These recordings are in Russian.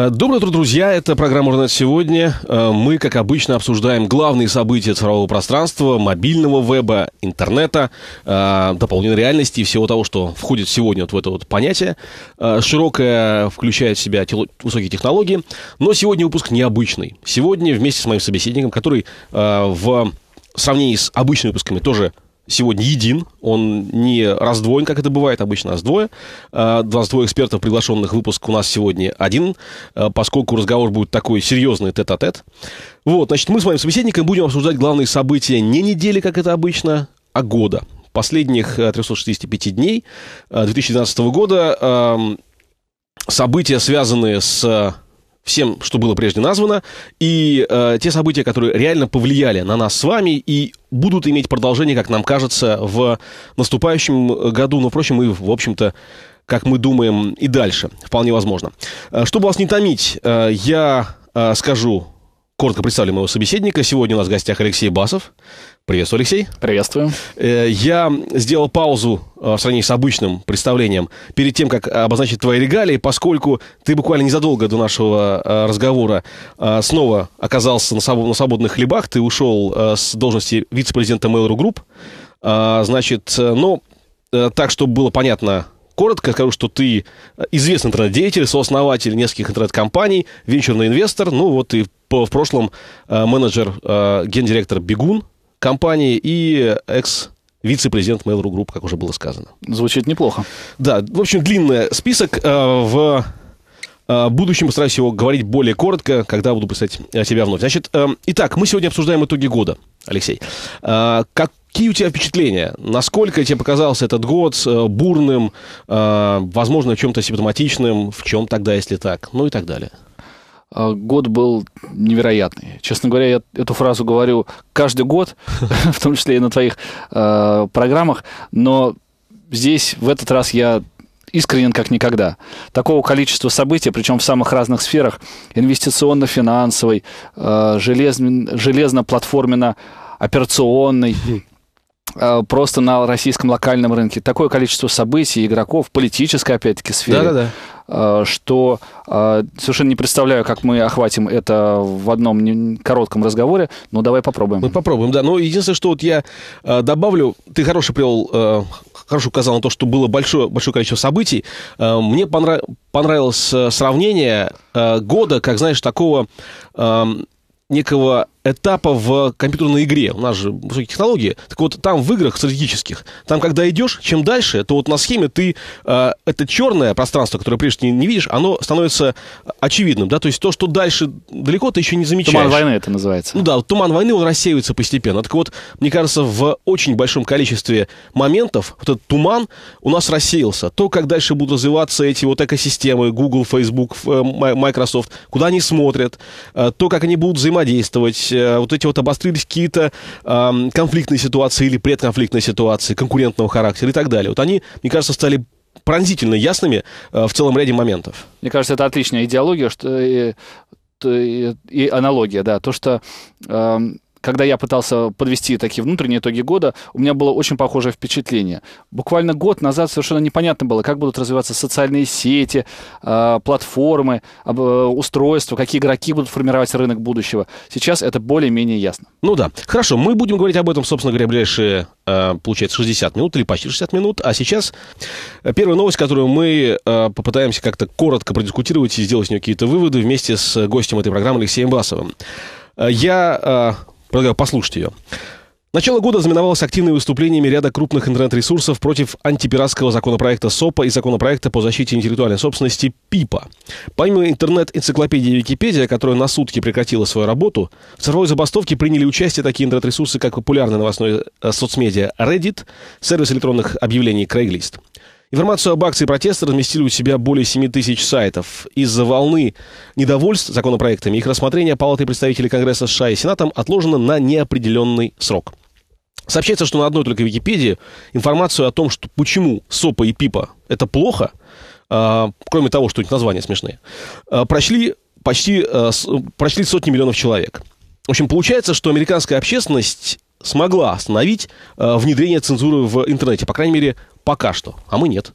Э, доброе утро, друзья. Это программа «Урнет сегодня». Э, мы, как обычно, обсуждаем главные события цифрового пространства, мобильного веба, интернета, э, дополненной реальности и всего того, что входит сегодня вот в это вот понятие. Широкое включает в себя высокие технологии. Но сегодня выпуск необычный. Сегодня вместе с моим собеседником, который в сравнении с обычными выпусками тоже сегодня един, он не раздвоен, как это бывает, обычно раздвое. А, два двое экспертов, приглашенных в выпуск, у нас сегодня один, а, поскольку разговор будет такой серьезный тет-а-тет. -а -тет. Вот, значит, мы с моим собеседником будем обсуждать главные события не недели, как это обычно, а года. Последних 365 э, дней 2012 э, года эм, события, связанные с всем, что было прежде названо, и э, те события, которые реально повлияли на нас с вами и будут иметь продолжение, как нам кажется, в наступающем э, году, но, впрочем, и, в общем-то, как мы думаем, и дальше. Вполне возможно. Э, чтобы вас не томить, э, я э, скажу коротко представлю моего собеседника. Сегодня у нас в гостях Алексей Басов, Приветствую, Алексей. Приветствую. Э, я сделал паузу э, в сравнении с обычным представлением перед тем, как э, обозначить твои регалии, поскольку ты буквально незадолго до нашего разговора снова оказался на свободных хлебах, ты ушел с должности вице-президента Mail.ru Group. Значит, но ну, так, чтобы было понятно, коротко скажу, что ты известный интернет-деятель, сооснователь нескольких интернет-компаний, венчурный инвестор, ну вот и в прошлом менеджер, гендиректор «Бегун», компании и экс вице-президент Mail.ru Group, как уже было сказано. Звучит неплохо. Да, в общем, длинный список. Э, в э, будущем постараюсь его говорить более коротко, когда буду писать тебя вновь. Значит, э, итак, мы сегодня обсуждаем итоги года, Алексей. Какие у тебя впечатления? Насколько тебе показался этот год бурным, возможно, чем-то симптоматичным, в чем тогда, если так, ну и так далее? А, год был невероятный. Честно говоря, я эту фразу говорю каждый год, в том числе и на твоих а, программах, но здесь в этот раз я искренен как никогда. Такого количества событий, причем в самых разных сферах, инвестиционно-финансовой, а, железно-платформенно-операционной, Э, просто на российском локальном рынке такое количество событий, игроков, политической, опять-таки, сферы, да -да -да. Э, что э, совершенно не представляю, как мы охватим это в одном коротком разговоре, но давай попробуем. Мы попробуем, да. Но ну, единственное, что вот я добавлю, ты хороший привел хорошо указал на то, что было большое, большое количество событий. Мне понрав... понравилось сравнение года, как, знаешь, такого некого этапа в компьютерной игре. У нас же высокие технологии. Так вот, там в играх стратегических, там, когда идешь, чем дальше, то вот на схеме ты, э, это черное пространство, которое прежде не, не видишь, оно становится очевидным, да, то есть то, что дальше далеко, ты еще не замечаешь. Туман войны это называется. Ну да, вот, туман войны, он рассеивается постепенно. Так вот, мне кажется, в очень большом количестве моментов вот этот туман у нас рассеялся. То, как дальше будут развиваться эти вот экосистемы, Google, Facebook, э, Microsoft, куда они смотрят, э, то, как они будут взаимодействовать, обострились, э, вот эти вот обострились какие-то конфликтные ситуации или предконфликтные ситуации конкурентного характера и так далее. Вот они, мне кажется, стали пронзительно ясными э, в целом ряде моментов. Мне кажется, это отличная идеология что, и, э, и, и аналогия, да, то, что... Э, когда я пытался подвести такие внутренние итоги года, у меня было очень похожее впечатление. Буквально год назад совершенно непонятно было, как будут развиваться социальные сети, а, платформы, э, устройства, какие игроки будут формировать рынок будущего. Сейчас это более-менее ясно. Ну да. Хорошо, мы будем говорить об этом, собственно говоря, ближайшие, а, получается, 60 минут или почти 60 минут. А сейчас э, первая новость, которую мы а, попытаемся как-то коротко продискутировать и сделать с нее какие-то выводы вместе с гостем этой программы Алексеем Басовым. Э, я Предлагаю послушать ее. Начало года знаменовалось активными выступлениями ряда крупных интернет-ресурсов против антипиратского законопроекта СОПа и законопроекта по защите интеллектуальной собственности ПИПа. Помимо интернет-энциклопедии Википедия, которая на сутки прекратила свою работу, в цифровой забастовке приняли участие такие интернет-ресурсы, как популярное новостное э, соцмедиа Reddit, сервис электронных объявлений Craigslist. Информацию об акции протеста разместили у себя более 7 тысяч сайтов. Из-за волны недовольств законопроектами их рассмотрение Палаты представителей Конгресса США и Сенатом отложено на неопределенный срок. Сообщается, что на одной только Википедии информацию о том, что почему СОПа и ПИПа – это плохо, э, кроме того, что у названия смешные, э, прочли почти э, с, прочли сотни миллионов человек. В общем, получается, что американская общественность смогла остановить э, внедрение цензуры в интернете, по крайней мере, пока что, а мы нет.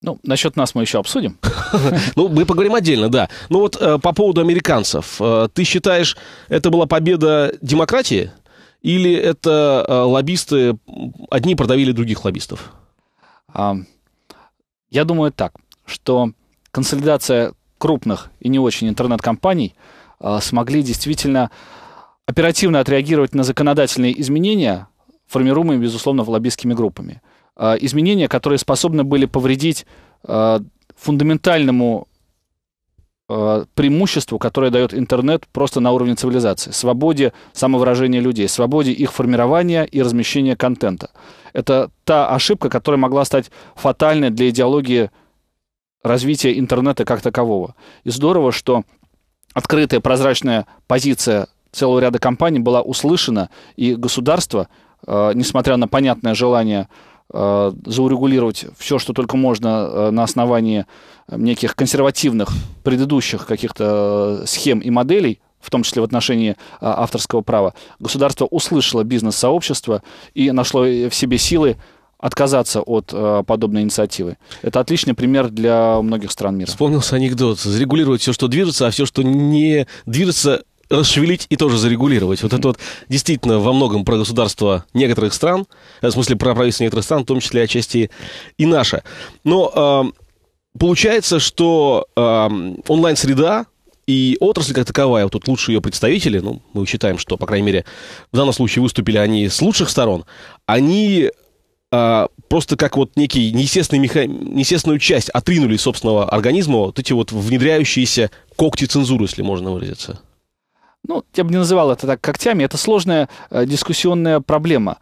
Ну, насчет нас мы еще обсудим. ну, мы поговорим отдельно, да. Ну вот э, по поводу американцев. Э, ты считаешь, это была победа демократии? Или это э, лоббисты, одни продавили других лоббистов? А, я думаю так, что консолидация крупных и не очень интернет-компаний э, смогли действительно оперативно отреагировать на законодательные изменения, формируемые, безусловно, лоббистскими группами. А, изменения, которые способны были повредить а, фундаментальному а, преимуществу, которое дает интернет просто на уровне цивилизации. Свободе самовыражения людей, свободе их формирования и размещения контента. Это та ошибка, которая могла стать фатальной для идеологии развития интернета как такового. И здорово, что открытая, прозрачная позиция целого ряда компаний была услышана, и государство, э, несмотря на понятное желание э, заурегулировать все, что только можно э, на основании неких консервативных предыдущих каких-то схем и моделей, в том числе в отношении авторского права, государство услышало бизнес-сообщество и нашло в себе силы отказаться от э, подобной инициативы. Это отличный пример для многих стран мира. Вспомнился анекдот. Зарегулировать все, что движется, а все, что не движется, расшевелить и тоже зарегулировать. Вот это вот действительно во многом про государство некоторых стран, э, в смысле про правительство некоторых стран, в том числе отчасти и наше. Но э, получается, что э, онлайн-среда и отрасль как таковая, вот тут лучшие ее представители, ну, мы считаем, что, по крайней мере, в данном случае выступили они с лучших сторон, они а, просто как вот некий неестественный меха... неестественную часть отринули собственного организма вот эти вот внедряющиеся когти цензуры, если можно выразиться ну, я бы не называл это так когтями, это сложная э, дискуссионная проблема.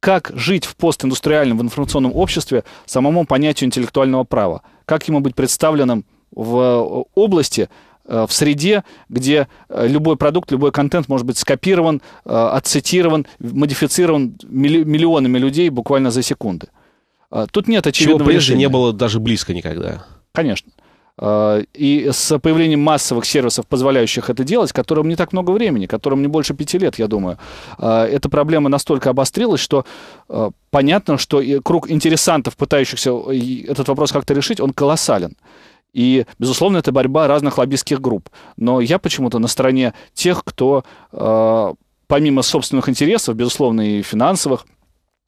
Как жить в постиндустриальном, в информационном обществе самому понятию интеллектуального права? Как ему быть представленным в э, области, э, в среде, где э, любой продукт, любой контент может быть скопирован, отцитирован, модифицирован миллионами людей буквально за секунды. Тут нет очевидного Чего прежде решения. не было даже близко никогда. Конечно. Э, и с появлением массовых сервисов, позволяющих это делать, которым не так много времени, которым не больше пяти лет, я думаю, э, эта проблема настолько обострилась, что э, понятно, что круг интересантов, пытающихся этот вопрос как-то решить, он колоссален. И, безусловно, это борьба разных лоббистских групп. Но я почему-то на стороне тех, кто помимо собственных интересов, безусловно, и финансовых,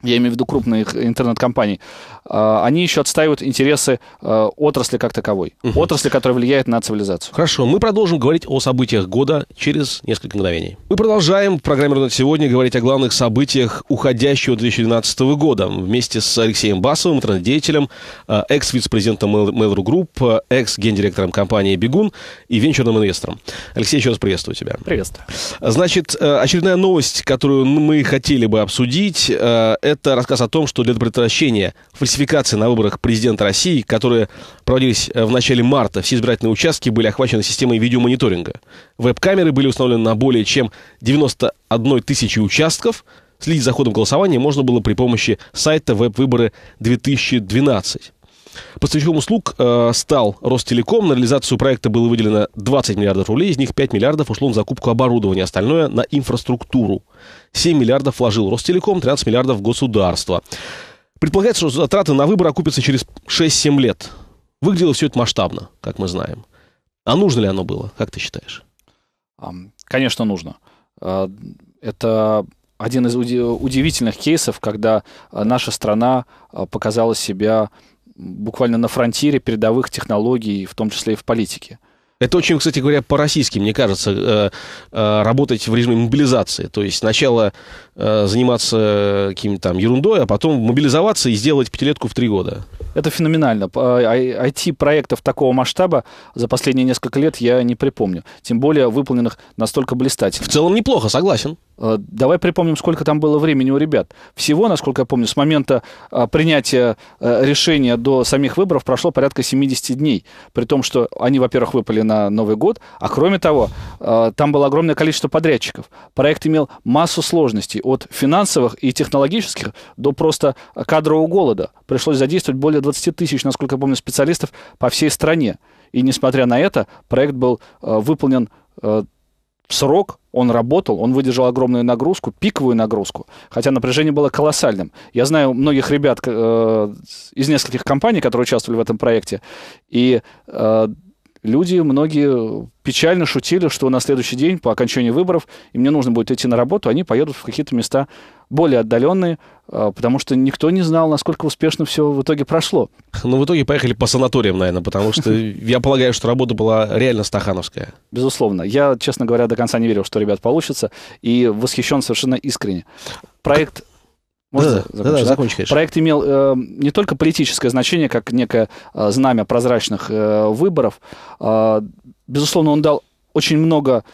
я имею в виду крупных интернет-компаний, а, они еще отстаивают интересы а, отрасли как таковой. Угу. Отрасли, которая влияет на цивилизацию. Хорошо, мы продолжим говорить о событиях года через несколько мгновений. Мы продолжаем в программе «Рунет сегодня» говорить о главных событиях уходящего 2012 года. Вместе с Алексеем Басовым, интернет-деятелем, а, экс-вице-президентом Mail.ru Group, экс-гендиректором компании «Бегун» и венчурным инвестором. Алексей, еще раз приветствую тебя. Приветствую. Значит, очередная новость, которую мы хотели бы обсудить, это рассказ о том, что для предотвращения фальсификации на выборах президента России, которые проводились э, в начале марта, все избирательные участки были охвачены системой видеомониторинга. Веб-камеры были установлены на более чем 91 тысячи участков. Следить за ходом голосования можно было при помощи сайта веб-выборы 2012. Поставщиком услуг э, стал Ростелеком. На реализацию проекта было выделено 20 миллиардов рублей, из них 5 миллиардов ушло на закупку оборудования, остальное на инфраструктуру. 7 миллиардов вложил Ростелеком, 13 миллиардов государство. Предполагается, что затраты на выбор окупятся через 6-7 лет. Выглядело все это масштабно, как мы знаем. А нужно ли оно было, как ты считаешь? Конечно, нужно. А, это один из удивительных кейсов, когда а, наша страна а, показала себя буквально на фронтире передовых технологий, в том числе и в политике. Это очень, кстати говоря, по-российски, мне кажется, э, э, работать в режиме мобилизации. То есть сначала э, заниматься каким-то там ерундой, а потом мобилизоваться и сделать пятилетку в три года. Это феноменально. IT-проектов а, а, такого масштаба за последние несколько лет я не припомню. Тем более выполненных настолько блистательно. В целом неплохо, согласен. Э, давай припомним, сколько там было времени у ребят. Всего, насколько я помню, с момента а, принятия э, решения до самих выборов прошло порядка 70 дней. При том, что они, во-первых, выпали на Новый год, а кроме того, э, там было огромное количество подрядчиков. Проект имел массу сложностей, от финансовых и технологических до просто кадрового голода. Пришлось задействовать более 20 тысяч, насколько я помню, специалистов по всей стране. И несмотря на это, проект был выполнен срок, он работал, он выдержал огромную нагрузку, пиковую нагрузку, хотя напряжение было колоссальным. Я знаю многих ребят э, из нескольких компаний, которые участвовали в этом проекте, и э, люди многие печально шутили, что на следующий день по окончании выборов и мне нужно будет идти на работу, они поедут в какие-то места более отдаленные, а, потому что никто не знал, насколько успешно все в итоге прошло. Ну, в итоге поехали по санаториям, наверное, потому что я полагаю, что работа была реально стахановская. Безусловно. Я, честно говоря, до конца не верил, что ребят получится, и восхищен совершенно искренне. Проект можно да, Да, да, закончи, конечно. Проект имел э, не только политическое значение, как некое э, знамя прозрачных э, выборов. Э, безусловно, он дал очень много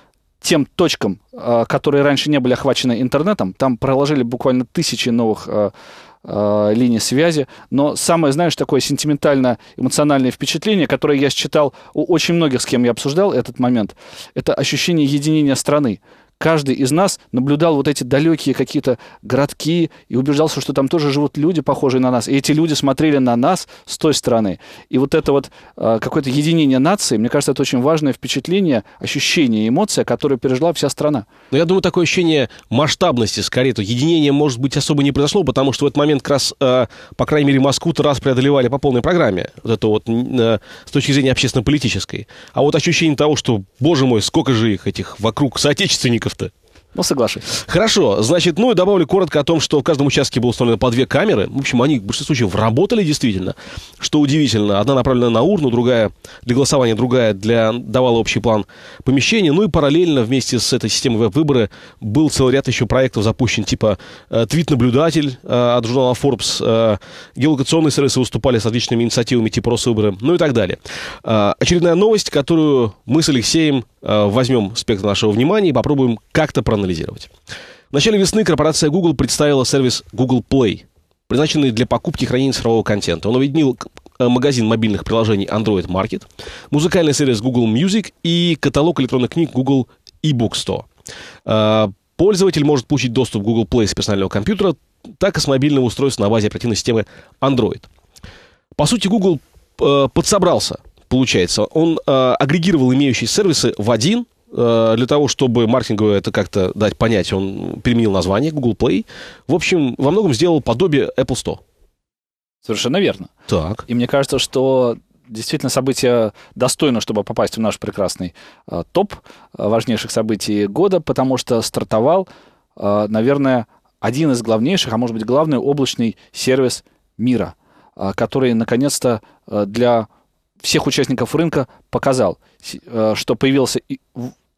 тем точкам, э, которые раньше не были охвачены интернетом. Там проложили буквально тысячи новых э, э, линий связи. Но самое, знаешь, такое сентиментальное эмоциональное впечатление, которое я считал у очень многих, с кем я обсуждал этот момент, это ощущение единения страны каждый из нас наблюдал вот эти далекие какие-то городки и убеждался, что там тоже живут люди, похожие на нас. И эти люди смотрели на нас с той стороны. И вот это вот э, какое-то единение нации, мне кажется, это очень важное впечатление, ощущение, эмоция, которую пережила вся страна. Но я думаю, такое ощущение масштабности, скорее, то единение, может быть, особо не произошло, потому что в этот момент как раз, э, по крайней мере, Москву-то раз преодолевали по полной программе. Вот это вот э, с точки зрения общественно-политической. А вот ощущение того, что, боже мой, сколько же их, этих вокруг соотечественников, спойлеров Ну, соглашусь. Хорошо. Значит, ну и добавлю коротко о том, что в каждом участке было установлено по две камеры. В общем, они в большинстве случаев работали действительно, что удивительно. Одна направлена на урну, другая для голосования, другая для давала общий план помещения. Ну и параллельно вместе с этой системой веб-выборы был целый ряд еще проектов запущен, типа э, «Твит-наблюдатель» э, от журнала Forbes, э, геолокационные сервисы выступали с различными инициативами типа «Росвыборы», ну и так далее. Э, очередная новость, которую мы с Алексеем Э, возьмем спектр нашего внимания и попробуем как-то проанализировать. В начале весны корпорация Google представила сервис Google Play, предназначенный для покупки и хранения цифрового контента. Он объединил э, магазин мобильных приложений Android Market, музыкальный сервис Google Music и каталог электронных книг Google eBook Store. Э, пользователь может получить доступ к Google Play с персонального компьютера, так и с мобильного устройства на базе оперативной системы Android. По сути, Google подсобрался – получается. Он э, агрегировал имеющиеся сервисы в один э, для того, чтобы маркетинговое это как-то дать понять, он применил название Google Play. В общем, во многом сделал подобие Apple Store. Совершенно верно. Так. И мне кажется, что действительно событие достойно, чтобы попасть в наш прекрасный э, топ э, важнейших событий года, потому что стартовал, э, наверное, один из главнейших, а может быть главный облачный сервис мира, э, который наконец-то э, для всех участников рынка показал, э, что появился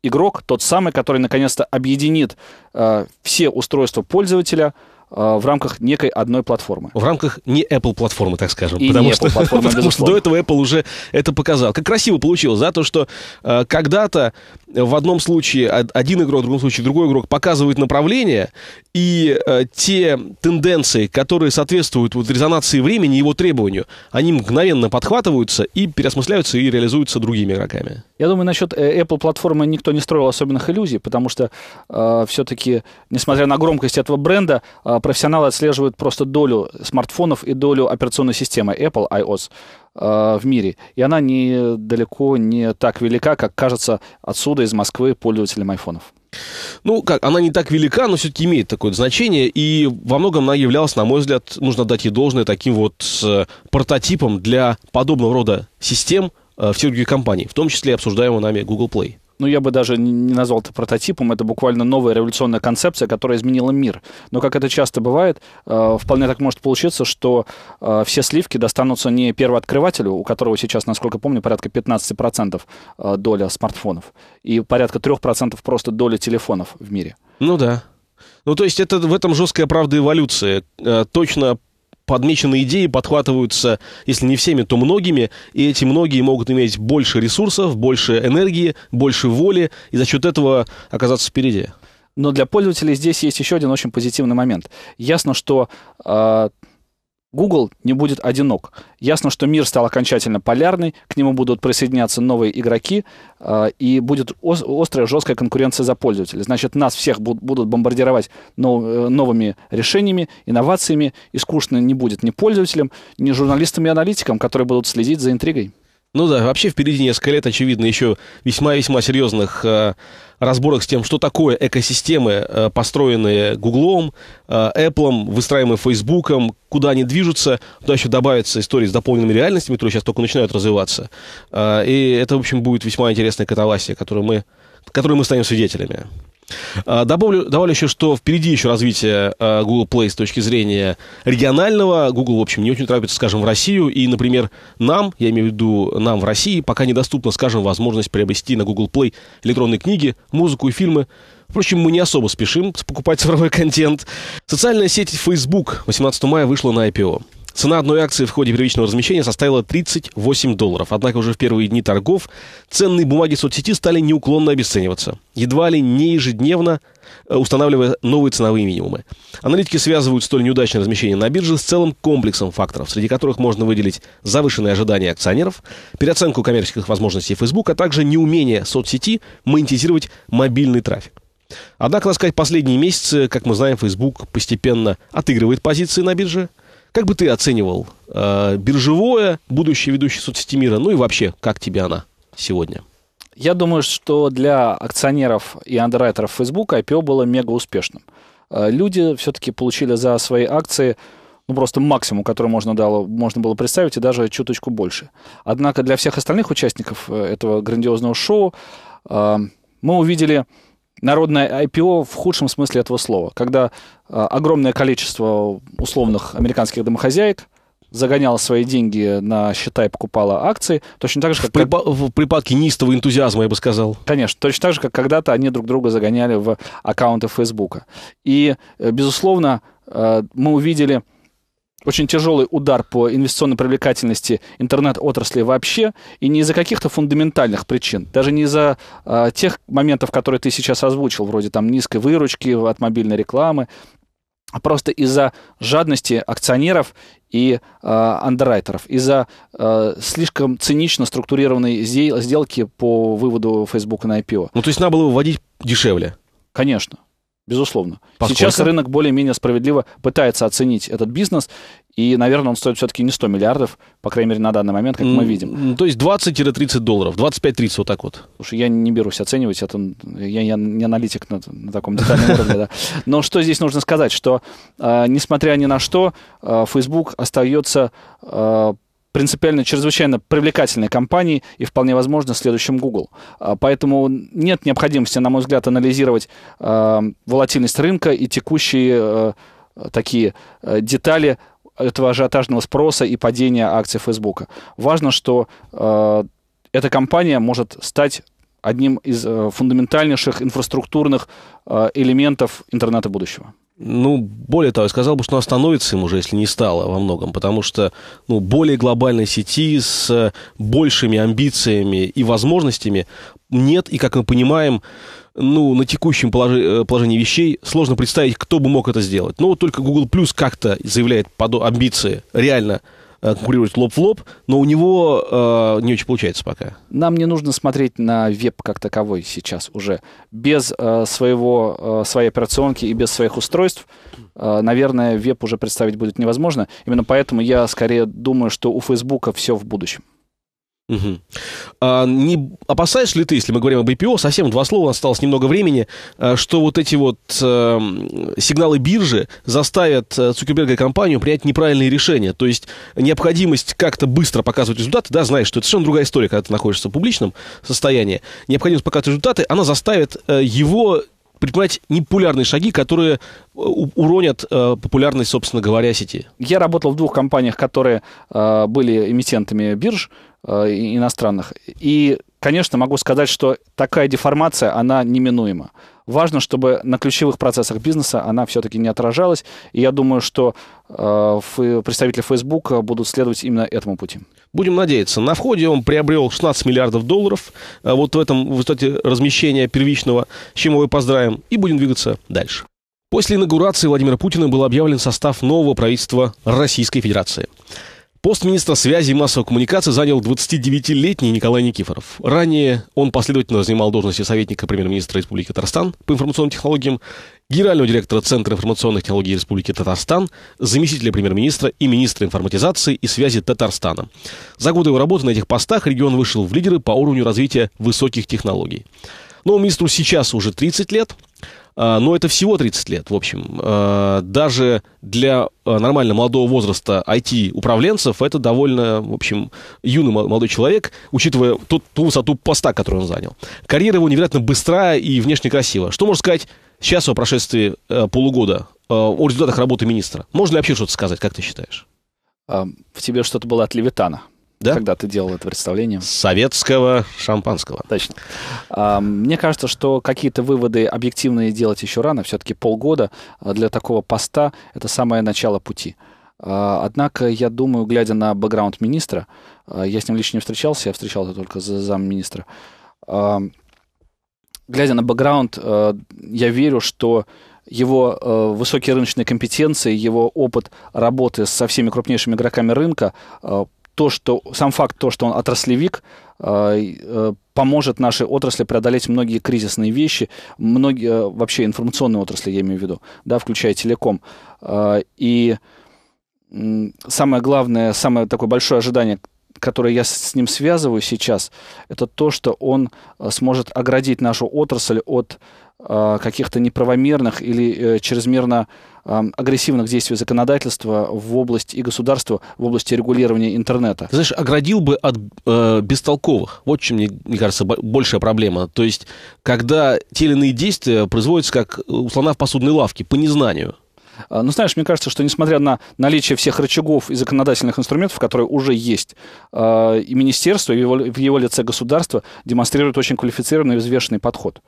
игрок, тот самый, который наконец-то объединит э, все устройства пользователя – Э, в рамках некой одной платформы. В рамках не Apple платформы, так скажем. И потому, что, платформы, потому что до этого Apple уже это показал. Как красиво получилось, да, то, что э, когда-то в одном случае один игрок, в другом случае другой игрок показывает направление, и э, те тенденции, которые соответствуют вот резонации времени, его требованию, они мгновенно подхватываются и переосмысляются и реализуются другими игроками. Я думаю, насчет э, Apple платформы никто не строил особенных иллюзий, потому что э, все-таки, несмотря на громкость этого бренда, э, профессионалы отслеживают просто долю смартфонов и долю операционной системы Apple iOS э, в мире. И она не, далеко не так велика, как кажется отсюда из Москвы пользователям айфонов. Ну, как, она не так велика, но все-таки имеет такое значение, и во многом она являлась, на мой взгляд, нужно дать ей должное таким вот э, прототипом для подобного рода систем э, в тех других компаний, в том числе обсуждаемого нами Google Play ну, я бы даже не назвал это прототипом, это буквально новая революционная концепция, которая изменила мир. Но, как это часто бывает, э, вполне так может получиться, что э, все сливки достанутся не первооткрывателю, у которого сейчас, насколько помню, порядка 15% э, доля смартфонов, и порядка 3% просто доля телефонов в мире. Ну да. Ну, то есть это в этом жесткая правда эволюции. Точно подмеченные идеи подхватываются, если не всеми, то многими, и эти многие могут иметь больше ресурсов, больше энергии, больше воли, и за счет этого оказаться впереди. Но для пользователей здесь есть еще один очень позитивный момент. Ясно, что э, Google не будет одинок. Ясно, что мир стал окончательно полярный, к нему будут присоединяться новые игроки, э, и будет ос- острая, жесткая конкуренция за пользователей. Значит, нас всех буд- будут бомбардировать нов- э, новыми решениями, инновациями, и скучно не будет ни пользователям, ни журналистам и аналитикам, которые будут следить за интригой. Ну да, вообще впереди несколько лет, очевидно, еще весьма-весьма серьезных э, разборок с тем, что такое экосистемы, э, построенные Гуглом, э, Apple, выстраиваемые Фейсбуком, куда они движутся. Туда еще добавятся истории с дополненными реальностями, которые сейчас только начинают развиваться. Э, и это, в общем, будет весьма интересная катавасия, которую мы, которой мы станем свидетелями. А, добавлю, добавлю еще, что впереди еще развитие а, Google Play с точки зрения регионального. Google, в общем, не очень торопится, скажем, в Россию. И, например, нам, я имею в виду нам в России, пока недоступна, скажем, возможность приобрести на Google Play электронные книги, музыку и фильмы. Впрочем, мы не особо спешим покупать цифровой контент. Социальная сеть Facebook 18 мая вышла на IPO. Цена одной акции в ходе первичного размещения составила 38 долларов. Однако уже в первые дни торгов ценные бумаги соцсети стали неуклонно обесцениваться, едва ли не ежедневно э, устанавливая новые ценовые минимумы. Аналитики связывают столь неудачное размещение на бирже с целым комплексом факторов, среди которых можно выделить завышенные ожидания акционеров, переоценку коммерческих возможностей Facebook, а также неумение соцсети монетизировать мобильный трафик. Однако, так сказать, последние месяцы, как мы знаем, Facebook постепенно отыгрывает позиции на бирже – как бы ты оценивал э, биржевое будущее ведущей соцсети мира, ну и вообще, как тебе она сегодня? Я думаю, что для акционеров и андеррайтеров Facebook IPO было мега успешным. Э, люди все-таки получили за свои акции ну, просто максимум, который можно, дало, можно было представить, и даже чуточку больше. Однако для всех остальных участников э, этого грандиозного шоу э, мы увидели народное IPO в худшем смысле этого слова, когда а, огромное количество условных американских домохозяек загоняла свои деньги на счета и покупала акции, точно так же, как... В, припа- в припадке неистового энтузиазма, я бы сказал. Конечно, точно так же, как когда-то они друг друга загоняли в аккаунты Фейсбука. И, э, безусловно, э, мы увидели очень тяжелый удар по инвестиционной привлекательности интернет-отрасли вообще, и не из-за каких-то фундаментальных причин, даже не из-за э, тех моментов, которые ты сейчас озвучил, вроде там низкой выручки от мобильной рекламы, а просто из-за жадности акционеров и э, андеррайтеров, из-за э, слишком цинично структурированной сделки по выводу Facebook на IPO. Ну, то есть надо было выводить дешевле? Конечно безусловно. Поскольку? Сейчас рынок более-менее справедливо пытается оценить этот бизнес, и, наверное, он стоит все-таки не 100 миллиардов, по крайней мере, на данный момент, как мы видим. То есть 20-30 долларов, 25-30 вот так вот. Слушай, я не берусь оценивать, это, я, я не аналитик на, на таком детальном уровне. Да. Но что здесь нужно сказать, что, э, несмотря ни на что, э, Facebook остается э, принципиально чрезвычайно привлекательной компании и вполне возможно следующим Google. А, поэтому нет необходимости, на мой взгляд, анализировать э, волатильность рынка и текущие э, такие э, детали этого ажиотажного спроса и падения акций Фейсбука. Важно, что э, эта компания может стать одним из э, фундаментальнейших инфраструктурных э, элементов интернета будущего. Ну, более того, я сказал бы, что она становится им уже, если не стало во многом, потому что ну, более глобальной сети с э, большими амбициями и возможностями нет, и, как мы понимаем, ну, на текущем положи, э, положении вещей сложно представить, кто бы мог это сделать. Но ну, вот только Google Plus как-то заявляет под амбиции реально – Э, конкурировать лоб в лоб, но у него э, не очень получается пока. Нам не нужно смотреть на веб как таковой сейчас уже. Без э, своего, э, своей операционки и без своих устройств, э, наверное, веб уже представить будет невозможно. Именно поэтому я скорее думаю, что у Фейсбука все в будущем. Угу. А, не опасаешь ли ты, если мы говорим об IPO, совсем два слова, осталось немного времени, а, что вот эти вот э, сигналы биржи заставят э, Цукерберга и компанию принять неправильные решения? То есть необходимость как-то быстро показывать результаты, да, знаешь, что это совершенно другая история, когда ты находишься в публичном состоянии, необходимость показывать результаты, она заставит э, его предпринимать непопулярные шаги, которые э, уронят э, популярность, собственно говоря, сети. Я работал в двух компаниях, которые э, были эмитентами бирж. Э, иностранных. И, конечно, могу сказать, что такая деформация, она неминуема. Важно, чтобы на ключевых процессах бизнеса она все-таки не отражалась. И я думаю, что э, представители Facebook будут следовать именно этому пути. Будем надеяться. На входе он приобрел 16 миллиардов долларов. Э, вот в этом в результате размещения первичного, с чем его и поздравим. И будем двигаться дальше. После инаугурации Владимира Путина был объявлен состав нового правительства Российской Федерации. Пост министра связи и массовой коммуникации занял 29-летний Николай Никифоров. Ранее он последовательно занимал должности советника премьер-министра Республики Татарстан по информационным технологиям, генерального директора Центра информационных технологий Республики Татарстан, заместителя премьер-министра и министра информатизации и связи Татарстана. За годы его работы на этих постах регион вышел в лидеры по уровню развития высоких технологий. Но министру сейчас уже 30 лет – а, но это всего 30 лет, в общем. А, даже для а, нормально молодого возраста IT-управленцев это довольно, в общем, юный молодой человек, учитывая ту, ту высоту поста, которую он занял. Карьера его невероятно быстрая и внешне красивая. Что можно сказать сейчас о прошествии э, полугода, э, о результатах работы министра? Можно ли вообще что-то сказать, как ты считаешь? в тебе что-то было от Левитана да? когда ты делал это представление. Советского шампанского. Точно. А, мне кажется, что какие-то выводы объективные делать еще рано. Все-таки полгода а, для такого поста – это самое начало пути. А, однако, я думаю, глядя на бэкграунд министра, я с ним лично не встречался, я встречался только за замминистра, глядя на бэкграунд, я верю, что его э, высокие рыночные компетенции, его опыт работы со всеми крупнейшими игроками рынка э, то, что сам факт то, что он отраслевик, э, э, поможет нашей отрасли преодолеть многие кризисные вещи, многие э, вообще информационные отрасли, я имею в виду, да, включая телеком. И самое главное, самое такое большое ожидание, которое я с ним связываю сейчас, это то, что он сможет оградить нашу отрасль от Э, каких-то неправомерных или э, чрезмерно агрессивных действий законодательства в области и государства, в области регулирования интернета. Ты знаешь, оградил бы от э, бестолковых. Вот чем, мне, мне кажется, большая проблема. То есть, когда те или иные действия производятся как э, у слона в посудной лавке, по незнанию. А, ну, знаешь, мне кажется, что несмотря на наличие всех рычагов и законодательных инструментов, которые уже есть, и министерство, и в его лице государство демонстрирует очень квалифицированный и взвешенный подход.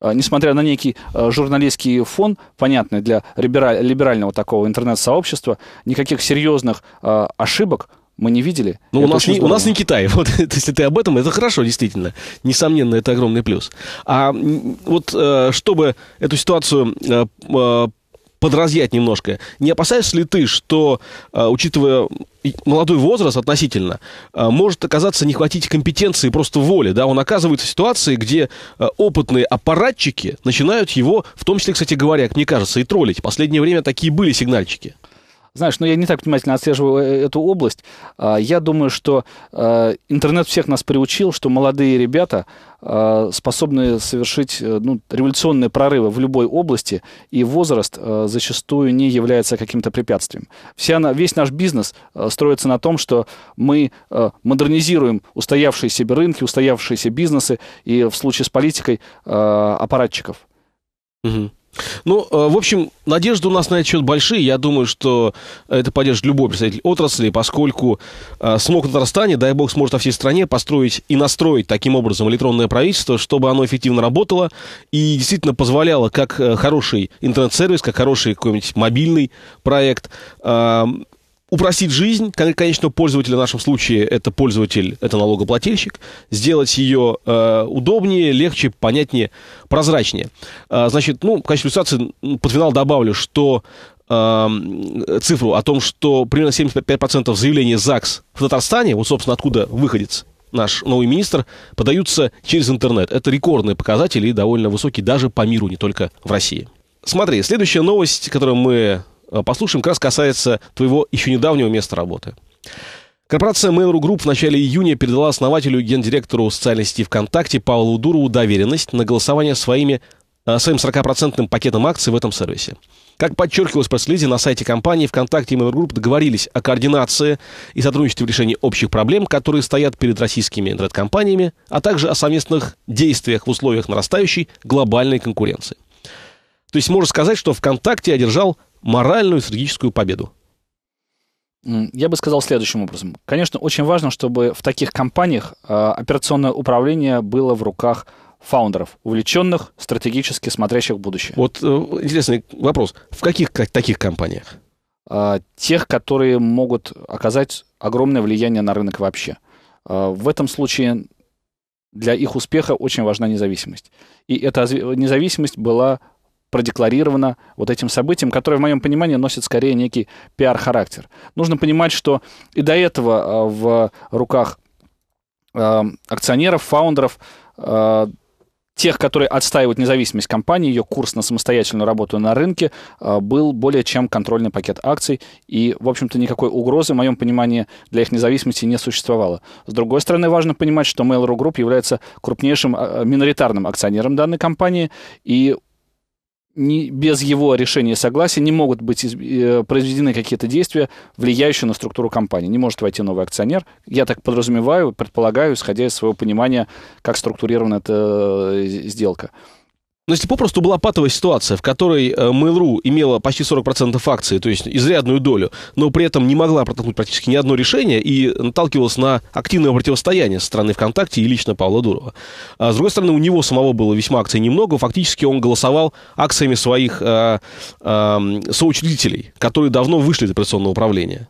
А, несмотря на некий а, журналистский фон, понятный для либерального такого интернет-сообщества, никаких серьезных а, ошибок мы не видели. Ну, у нас, не, у нас не Китай. Вот, если ты об этом, это хорошо, действительно. Несомненно, это огромный плюс. А вот э, чтобы эту ситуацию э, э, подразъять немножко. Не опасаешься ли ты, что, а, учитывая молодой возраст относительно, а, может оказаться не хватить компетенции, просто воли, да, он оказывается в ситуации, где а, опытные аппаратчики начинают его, в том числе, кстати говоря, как мне кажется, и троллить. В последнее время такие были сигнальчики. Знаешь, но ну, я не так внимательно отслеживаю э, эту область. А, я думаю, что а, интернет всех нас приучил, что молодые ребята а, способны совершить э, ну, революционные прорывы в любой области, и возраст зачастую не является каким-то препятствием. Вся, весь наш бизнес строится на том, что мы модернизируем устоявшиеся рынки, устоявшиеся бизнесы, и в случае с политикой аппаратчиков. Угу. Ну, э, в общем, надежды у нас на этот счет большие. Я думаю, что это поддержит любой представитель отрасли, поскольку э, смог на Татарстане, дай бог, сможет во всей стране построить и настроить таким образом электронное правительство, чтобы оно эффективно работало и действительно позволяло как э, хороший интернет-сервис, как хороший какой-нибудь мобильный проект эм, упростить жизнь конечно, пользователя, в нашем случае это пользователь, это налогоплательщик, сделать ее э, удобнее, легче, понятнее, прозрачнее. Э, значит, ну, в качестве иллюстрации под финал добавлю, что э, цифру о том, что примерно 75% заявлений ЗАГС в Татарстане, вот, собственно, откуда выходец наш новый министр, подаются через интернет. Это рекордные показатели и довольно высокие даже по миру, не только в России. Смотри, следующая новость, которую мы Э, послушаем, как раз касается твоего еще недавнего места работы. Корпорация Mail.ru Group в начале июня передала основателю и гендиректору социальной сети ВКонтакте Павлу Дурову доверенность на голосование своими, э, своим 40% пакетом акций в этом сервисе. Как подчеркивалось в пресс релизе на сайте компании ВКонтакте и Mail.ru Group договорились о координации и сотрудничестве в решении общих проблем, которые стоят перед российскими интернет-компаниями, а также о совместных действиях в условиях нарастающей глобальной конкуренции. То есть можно сказать, что ВКонтакте одержал моральную и стратегическую победу? Я бы сказал следующим образом. Конечно, очень важно, чтобы в таких компаниях а, операционное управление было в руках фаундеров, увлеченных, стратегически смотрящих в будущее. Вот э, интересный вопрос. В каких таких компаниях? А, тех, которые могут оказать огромное влияние на рынок вообще. А, в этом случае для их успеха очень важна независимость. И эта независимость была продекларировано вот этим событием, которое, в моем понимании, носит скорее некий пиар-характер. Нужно понимать, что и до этого а, в руках а, акционеров, фаундеров, а, тех, которые отстаивают независимость компании, ее курс на самостоятельную работу на рынке, был более чем контрольный пакет акций, и, в общем-то, никакой угрозы, в моем понимании, для их независимости не существовало. С другой стороны, важно понимать, что Mail.ru Group является крупнейшим миноритарным акционером данной компании, и не, без его решения и согласия не могут быть из, э, произведены какие-то действия, влияющие на структуру компании. Не может войти новый акционер. Я так подразумеваю, предполагаю, исходя из своего понимания, как структурирована эта э, сделка. Ну, если попросту была патовая ситуация, в которой э, Mail.ru имела почти 40% акций, то есть изрядную долю, но при этом не могла протолкнуть практически ни одно решение и наталкивалась на активное противостояние со стороны ВКонтакте и лично Павла Дурова. А, с другой стороны, у него самого было весьма акций немного, фактически он голосовал акциями своих а, а, соучредителей, которые давно вышли из операционного управления.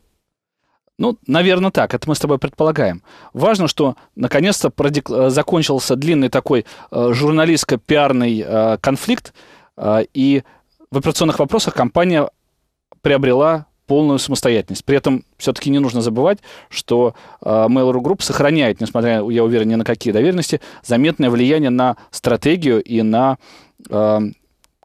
Ну, наверное, так. Это мы с тобой предполагаем. Важно, что наконец-то продек... Э, закончился длинный такой э, журналистско-пиарный э, конфликт, э, и в операционных вопросах компания приобрела полную самостоятельность. При этом все-таки не нужно забывать, что э, Mail.ru Group сохраняет, несмотря, я уверен, ни на какие доверенности, заметное влияние на стратегию и на э,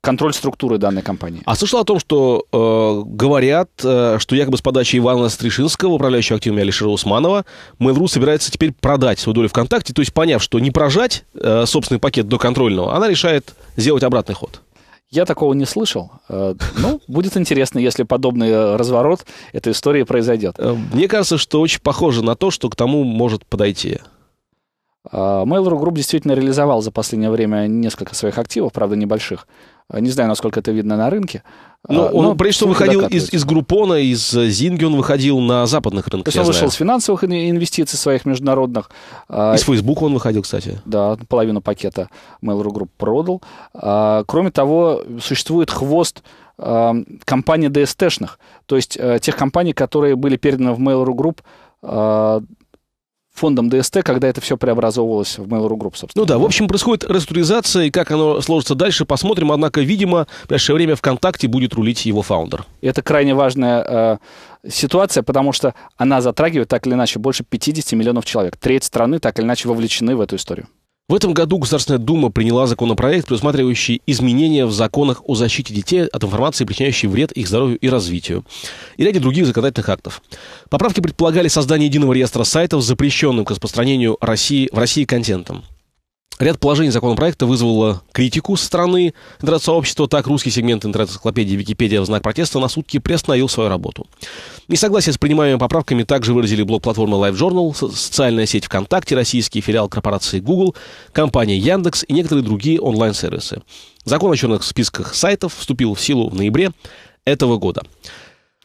контроль структуры данной компании. А слышал о том, что э, говорят, э, что якобы с подачи Ивана Стришинского, управляющего активами Алишера Усманова, Mail.ru собирается теперь продать свою долю ВКонтакте, то есть поняв, что не прожать э, собственный пакет до контрольного, она решает сделать обратный ход. Я такого не слышал. Э, ну, будет интересно, если подобный э, разворот этой истории произойдет. Э, мне кажется, что очень похоже на то, что к тому может подойти а, Mail.ru Group действительно реализовал за последнее время несколько своих активов, правда, небольших. А, не знаю, насколько это видно на рынке. А, но, ну, но прежде всего, выходил из, из Группона, из э, Зинги, он выходил на западных рынках. То есть он вышел с финансовых инвестиций своих международных. Из Facebook он выходил, кстати. Да, половину пакета Mail.ru Group продал. Кроме того, существует хвост компаний DST-шных, то есть э, тех компаний, которые были переданы в Mail.ru Group фондом ДСТ, когда это все преобразовывалось в Mail.ru Group, собственно. Ну да, в общем, происходит реструктуризация, и как оно сложится дальше, посмотрим. Однако, видимо, в ближайшее время ВКонтакте будет рулить его фаундер. Это крайне важная э, ситуация, потому что она затрагивает так или иначе больше 50 миллионов человек. Треть страны так или иначе вовлечены в эту историю. В этом году Государственная Дума приняла законопроект, предусматривающий изменения в законах о защите детей от информации, причиняющей вред их здоровью и развитию, и ряде других законодательных актов. Поправки предполагали создание единого реестра сайтов, запрещенных к распространению России, в России контентом. Ряд положений законопроекта вызвало критику со стороны интернет-сообщества. Так, русский сегмент интернет-энциклопедии «Википедия» в знак протеста на сутки приостановил свою работу. Несогласие с принимаемыми поправками также выразили блок платформы LiveJournal, социальная сеть ВКонтакте, российский филиал корпорации Google, компания Яндекс и некоторые другие онлайн-сервисы. Закон о черных списках сайтов вступил в силу в ноябре этого года.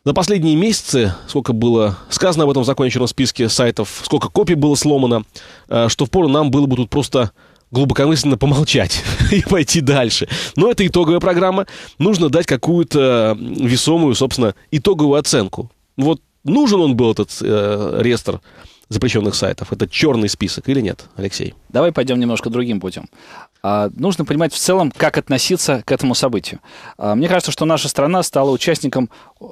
За последние месяцы, сколько было сказано об этом законе о черном списке сайтов, сколько копий было сломано, э, что впору нам было бы тут просто глубокомысленно помолчать и пойти дальше. Но это итоговая программа. Нужно дать какую-то весомую, собственно, итоговую оценку. Вот нужен он был этот э, реестр запрещенных сайтов? Это черный список или нет, Алексей? Давай пойдем немножко другим путем. А, нужно понимать в целом, как относиться к этому событию. А, мне кажется, что наша страна стала участником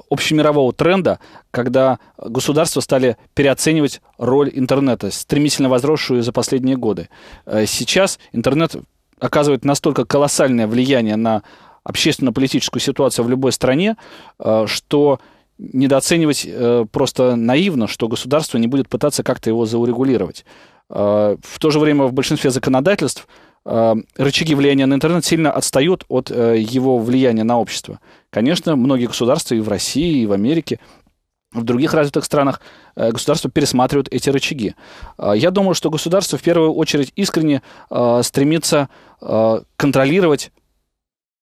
общемирового тренда, когда государства стали переоценивать роль интернета, стремительно возросшую за последние годы. А, сейчас интернет оказывает настолько колоссальное влияние на общественно-политическую ситуацию в любой стране, а, что недооценивать э, просто наивно, что государство не будет пытаться как-то его заурегулировать. А, в то же время в большинстве законодательств а, рычаги влияния на интернет сильно отстают от э, его влияния на общество. Конечно, многие государства и в России, и в Америке в других развитых странах э, государства пересматривают эти рычаги. А, я думаю, что государство в первую очередь искренне стремится контролировать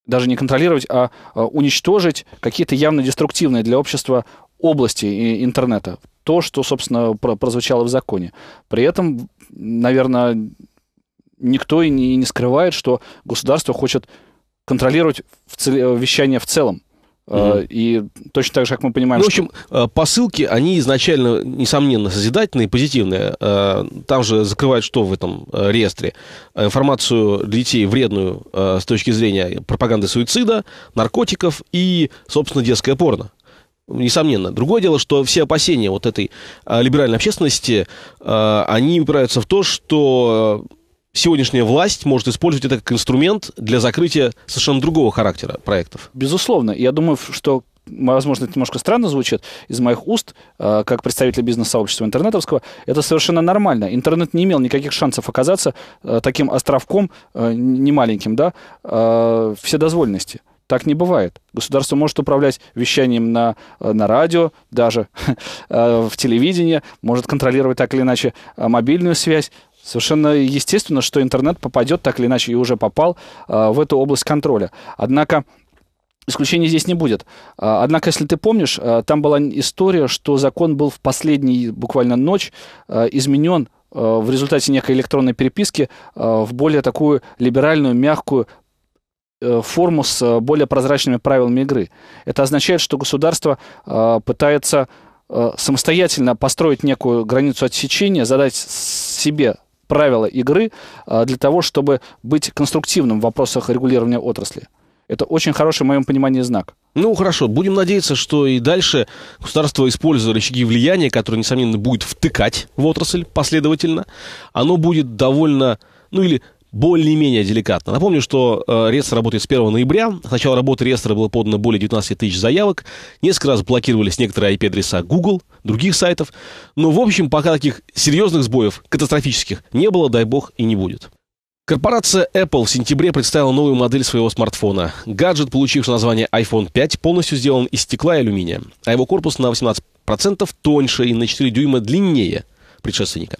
даже не контролировать, а, а уничтожить какие-то явно деструктивные для общества области интернета. То, что, собственно, прозвучало в законе. При этом, наверное, никто и не скрывает, что государство хочет контролировать э, вещание в целом. Mm-hmm. И точно так же, как мы понимаем... Ну, в общем, что... Э, посылки, они изначально, несомненно, созидательные, позитивные. Э, там же закрывают что в этом реестре? Информацию для детей вредную с точки зрения пропаганды суицида, наркотиков и, собственно, детское порно. Несомненно. Другое дело, что все опасения вот этой либеральной общественности, они упираются в то, что сегодняшняя власть может использовать это как инструмент для закрытия совершенно другого характера проектов. Безусловно. Я думаю, что возможно, это немножко странно звучит из моих уст, а, как представителя бизнес-сообщества интернетовского, это совершенно нормально. Интернет не имел никаких шансов оказаться а, таким островком а, немаленьким, да, вседозвольности. Так не бывает. Государство может управлять вещанием на, на радио, даже в телевидении, может контролировать так или иначе мобильную связь. Совершенно естественно, что интернет попадет так или иначе и уже попал а, в эту область контроля. Однако Исключений здесь не будет. А, однако, если ты помнишь, а, там была история, что закон был в последней буквально ночь изменен в результате некой электронной переписки в более такую либеральную, мягкую э, форму с более прозрачными правилами игры. Это означает, что государство пытается самостоятельно построить некую границу отсечения, задать себе правила игры а, для того, чтобы быть конструктивным в вопросах регулирования отрасли. Это очень хороший, в моем понимании, знак. Ну, хорошо. Будем надеяться, что и дальше государство, используя рычаги влияния, которые, несомненно, будет втыкать в отрасль последовательно, оно будет довольно, ну или более-менее деликатно. Напомню, что э, реестр работает с 1 ноября. Сначала начала работы реестра было подано более 19 тысяч заявок. Несколько раз блокировались некоторые IP-адреса Google, других сайтов. Но, в общем, пока таких серьезных сбоев, катастрофических, не было, дай бог, и не будет. Корпорация Apple в сентябре представила новую модель своего смартфона. Гаджет, получивший название iPhone 5, полностью сделан из стекла и алюминия, а его корпус на 18% тоньше и на 4 дюйма длиннее – предшественника.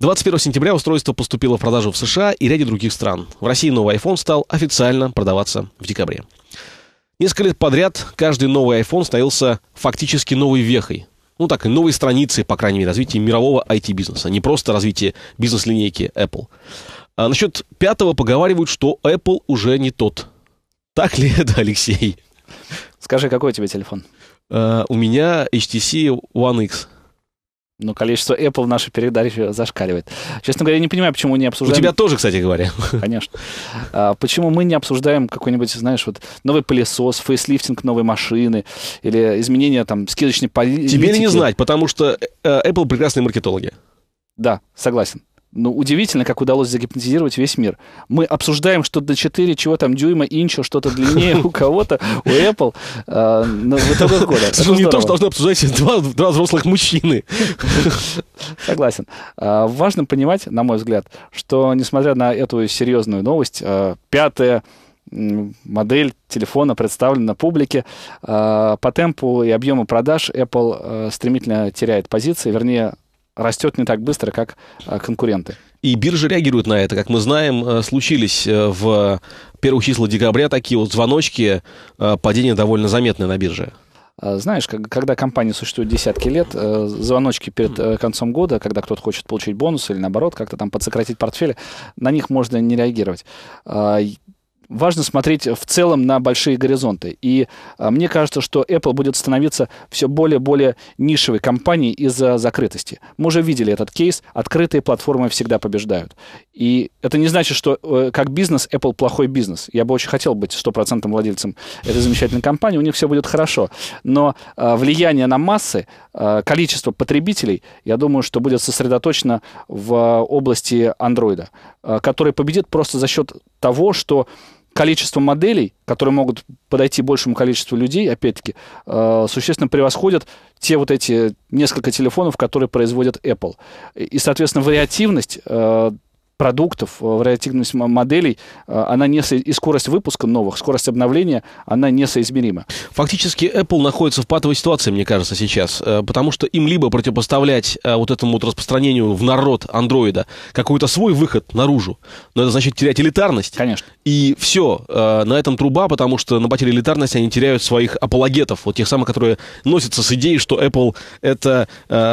21 сентября устройство поступило в продажу в США и ряде других стран. В России новый iPhone стал официально продаваться в декабре. Несколько лет подряд каждый новый iPhone становился фактически новой вехой. Ну так, новой страницей, по крайней мере, развития мирового IT-бизнеса. Не просто развитие бизнес-линейки Apple. А насчет пятого поговаривают, что Apple уже не тот. Так ли это, Алексей? Скажи, какой у тебя телефон? Uh, у меня HTC One X но количество Apple в нашей передаче зашкаливает. Честно говоря, я не понимаю, почему не обсуждаем... У тебя тоже, кстати говоря. Конечно. А, почему мы не обсуждаем какой-нибудь, знаешь, вот новый пылесос, фейслифтинг новой машины или изменения там скидочной политики? Тебе не знать, потому что э, Apple прекрасные маркетологи. Да, согласен ну, удивительно, как удалось загипнотизировать весь мир. Мы обсуждаем, что до 4, чего там, дюйма, инча, что-то длиннее у кого-то, у Apple, э, ну, в итогах года. Это не то, что должны обсуждать два, два взрослых мужчины. Согласен. Э, важно понимать, на мой взгляд, что, несмотря на эту серьезную новость, э, пятая модель телефона представлена публике. Э, по темпу и объему продаж Apple стремительно теряет позиции, вернее, растет не так быстро, как а, конкуренты. И биржи реагируют на это. Как мы знаем, э, случились э, в первых числах декабря такие вот звоночки, э, падения довольно заметные на бирже. А, знаешь, когда компания существует десятки лет, звоночки перед концом года, когда кто-то хочет получить бонус или наоборот, как-то там подсократить портфель, на них можно не реагировать. А, важно смотреть в целом на большие горизонты. И а, мне кажется, что Apple будет становиться все более-более нишевой компанией из-за закрытости. Мы уже видели этот кейс. Открытые платформы всегда побеждают. И это не значит, что э, как бизнес Apple плохой бизнес. Я бы очень хотел быть стопроцентным владельцем этой замечательной компании. У них все будет хорошо. Но а, влияние на массы, а, количество потребителей, я думаю, что будет сосредоточено в области Android, который победит просто за счет того, что количество моделей, которые могут подойти большему количеству людей, опять-таки, э, существенно превосходят те вот эти несколько телефонов, которые производят Apple. И, соответственно, вариативность э, продуктов, э, вариативность моделей, э, она не со... и скорость выпуска новых, скорость обновления, она несоизмерима. Фактически Apple находится в патовой ситуации, мне кажется, сейчас, э, потому что им либо противопоставлять вот этому вот распространению в народ андроида какой-то свой выход наружу, но это значит терять элитарность. Конечно. И все, на этом труба, потому что на нападели элитарности, они теряют своих апологетов, вот тех самых, которые носятся с идеей, что Apple это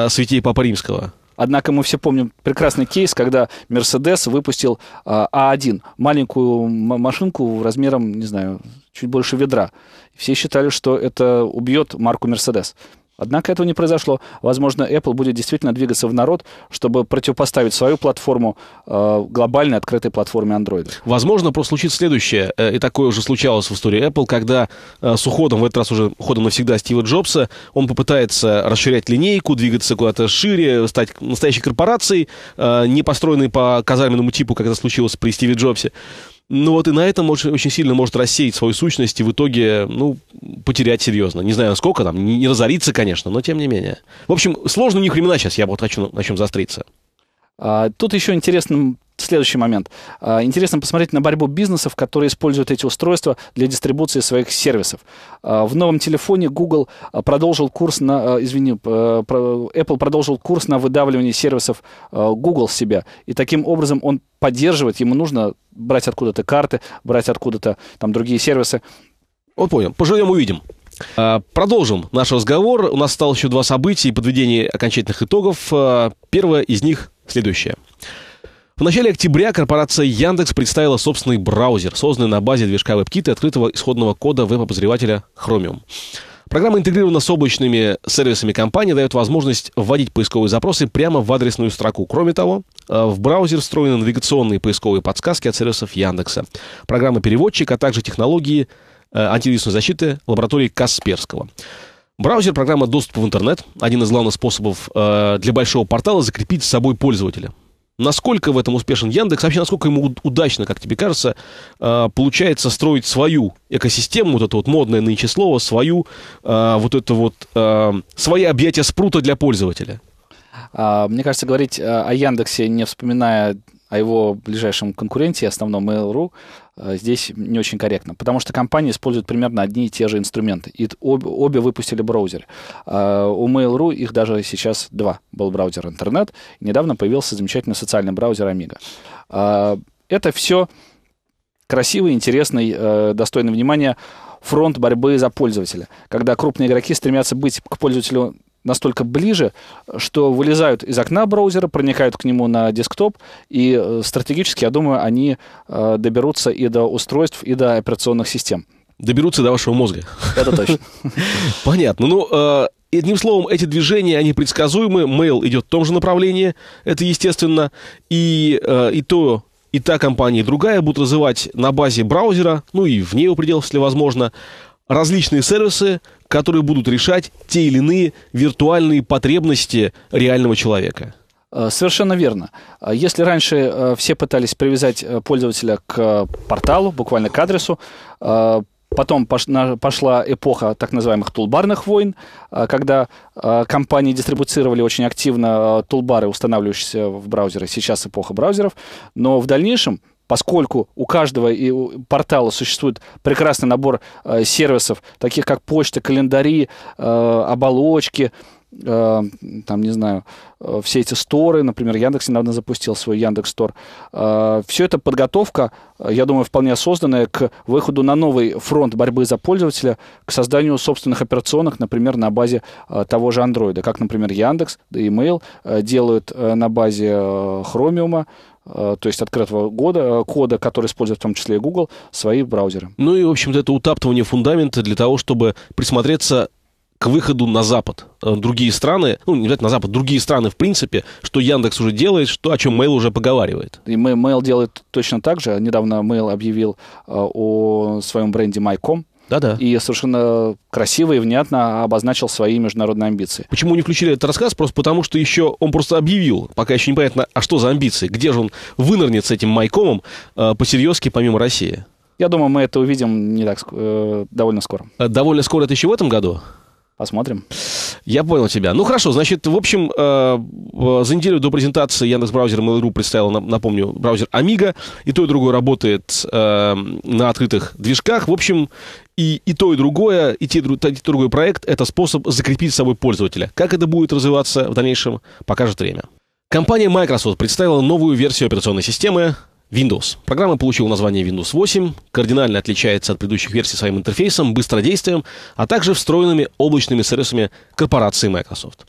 святей Папа Римского. Однако мы все помним прекрасный кейс, когда Mercedes выпустил А1, а маленькую машинку размером, не знаю, чуть больше ведра. Все считали, что это убьет марку Mercedes. Однако этого не произошло. Возможно, Apple будет действительно двигаться в народ, чтобы противопоставить свою платформу э, глобальной открытой платформе Android. Возможно, просто случится следующее, э, и такое уже случалось в истории Apple, когда э, с уходом, в этот раз уже уходом навсегда Стива Джобса, он попытается расширять линейку, двигаться куда-то шире, стать настоящей корпорацией, э, не построенной по казарменному типу, как это случилось при Стиве Джобсе. Ну вот и на этом очень, очень сильно может рассеять свою сущность и в итоге, ну, потерять серьезно. Не знаю, сколько там, не, не разориться, конечно, но тем не менее. В общем, сложно у них времена сейчас, я вот хочу на, на чем заостриться. А, тут еще интересным Следующий момент. А, интересно посмотреть на борьбу бизнесов, которые используют эти устройства для дистрибуции своих сервисов. А, в новом телефоне Google а, продолжил курс на, извини, Apple продолжил курс на выдавливание сервисов Google с себя. И таким образом он поддерживает, ему нужно брать откуда-то карты, брать откуда-то там другие сервисы. Вот понял. Поживем, увидим. Продолжим наш разговор. У нас осталось еще два события и подведение окончательных итогов. Первое из них следующее – в начале октября корпорация Яндекс представила собственный браузер, созданный на базе движка WebKit и открытого исходного кода веб-обозревателя Chromium. Программа интегрирована с облачными сервисами компании, дает возможность вводить поисковые запросы прямо в адресную строку. Кроме того, э, в браузер встроены навигационные поисковые подсказки от сервисов Яндекса, программа переводчика, а также технологии э, антивирусной защиты лаборатории Касперского. Браузер – программа доступа в интернет, один из главных способов э, для большого портала закрепить с собой пользователя. Насколько в этом успешен Яндекс? Вообще, насколько ему удачно, как тебе кажется, а, получается строить свою экосистему, вот это вот модное нынче слово, свою, а, вот это вот, а, свои объятия спрута для пользователя? Мне кажется, говорить о Яндексе, не вспоминая о его ближайшем конкуренте, основном Mail.ru, Э, здесь не очень корректно, потому что компании используют примерно одни и те же инструменты. И обе, обе выпустили браузер. Э, у Mail.ru их даже сейчас два. Был браузер интернет, недавно появился замечательный социальный браузер Amiga. Э, это все красивый, интересный, достойный внимания фронт борьбы за пользователя, когда крупные игроки стремятся быть к пользователю настолько ближе, что вылезают из окна браузера, проникают к нему на десктоп, и э, стратегически, я думаю, они э, доберутся и до устройств, и до операционных систем. Доберутся до вашего мозга. Это точно. Понятно. Ну, э, одним словом, эти движения, они предсказуемы. Mail идет в том же направлении, это естественно. И, и то, и та компания, и другая будут развивать на базе браузера, ну и вне его пределов, если возможно, различные сервисы, которые будут решать те или иные виртуальные потребности реального человека. Э, совершенно верно. Э, если раньше э, все пытались привязать пользователя к порталу, буквально к адресу, Потом пошла эпоха так называемых тулбарных войн, когда компании дистрибуцировали очень активно тулбары, устанавливающиеся в браузеры. Сейчас эпоха браузеров. Но в дальнейшем поскольку у каждого и портала существует прекрасный набор э, сервисов, таких как почта, календари, э, оболочки, э, там, не знаю, все эти сторы, например, Яндекс недавно запустил свой Яндекс Стор. Все это подготовка, я думаю, вполне осознанная к выходу на новый фронт борьбы за пользователя, к созданию собственных операционных, например, на базе того же Андроида, как, например, Яндекс, да и Mail делают на базе Хромиума, Э, то есть открытого года, э, кода, который использует в том числе и Google, свои браузеры. Ну и, в общем-то, это утаптывание фундамента для того, чтобы присмотреться к выходу на Запад. Э, другие страны, ну, не обязательно на Запад, другие страны в принципе, что Яндекс уже делает, что, о чем Mail уже поговаривает. И Mail делает точно так же. Недавно Mail объявил о своем бренде MyCom, да-да. И совершенно красиво и внятно обозначил свои международные амбиции. Почему не включили этот рассказ? Просто потому, что еще он просто объявил, пока еще непонятно, а что за амбиции, где же он вынырнет с этим майкомом э, по-серьезки помимо России? Я думаю, мы это увидим не так э, довольно скоро. Э, довольно скоро это еще в этом году? Посмотрим. Я понял тебя. Ну хорошо, значит, в общем, э, за неделю до презентации Яндекс Браузер Mail.ru представил, напомню, браузер Amiga. И то, и другое работает э, на открытых движках. В общем, и, и то, и другое, и те, и другой проект – это способ закрепить с собой пользователя. Как это будет развиваться в дальнейшем, покажет время. Компания Microsoft представила новую версию операционной системы Windows. Программа получила название Windows 8, кардинально отличается от предыдущих версий своим интерфейсом, быстродействием, а также встроенными облачными сервисами корпорации Microsoft.